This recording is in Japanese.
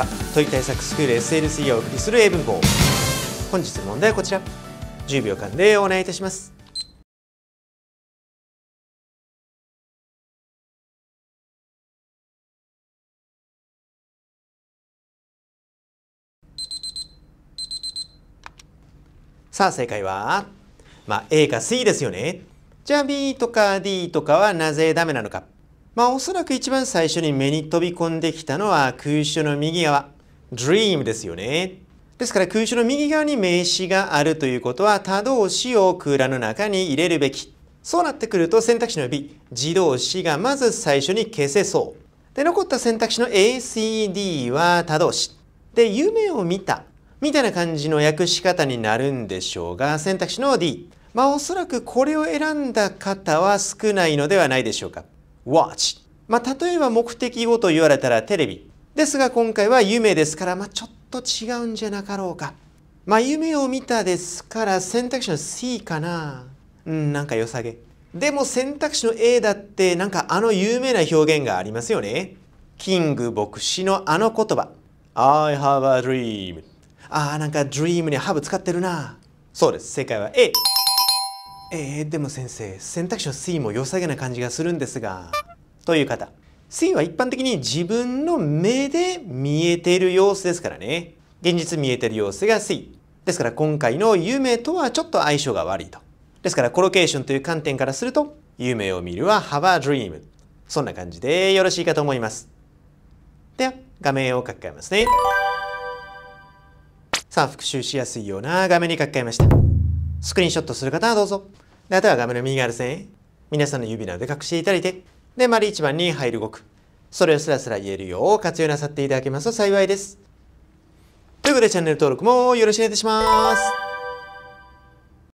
した問い対策スクール SLC をお送りする英文法本日の問題はこちら10秒間でお願いいたしますさあ正解はまあ A か C ですよねじゃあ B とか D とかはなぜダメなのかまあおそらく一番最初に目に飛び込んできたのは空襲の右側、dream ですよね。ですから空襲の右側に名詞があるということは他動詞を空欄の中に入れるべき。そうなってくると選択肢の B、自動詞がまず最初に消せそう。で、残った選択肢の A、C、D は他動詞。で、夢を見た。みたいな感じの訳し方になるんでしょうが、選択肢の D。まあおそらくこれを選んだ方は少ないのではないでしょうか。watch。まあ、例えば目的語と言われたらテレビ。ですが今回は夢ですから、まあ、ちょっと違うんじゃなかろうか。まあ、夢を見たですから選択肢の C かな。うん、なんか良さげ。でも選択肢の A だってなんかあの有名な表現がありますよね。キング牧師のあの言葉。I have a dream. ああ、なんか dream にハブ使ってるな。そうです。正解は A。えー、でも先生選択肢の C も良さげな感じがするんですがという方 C は一般的に自分の目で見えている様子ですからね現実見えている様子が C ですから今回の夢とはちょっと相性が悪いとですからコロケーションという観点からすると夢を見るはハバードリームそんな感じでよろしいかと思いますでは画面を書き換えますねさあ復習しやすいような画面に書き換えましたスクリーンショットする方はどうぞ。であとは画面の右側ですね。皆さんの指などで隠していただいて、で、丸1番に入る動く。それをスラスラ言えるよう活用なさっていただけますと幸いです。ということでチャンネル登録もよろしくお願いいたします。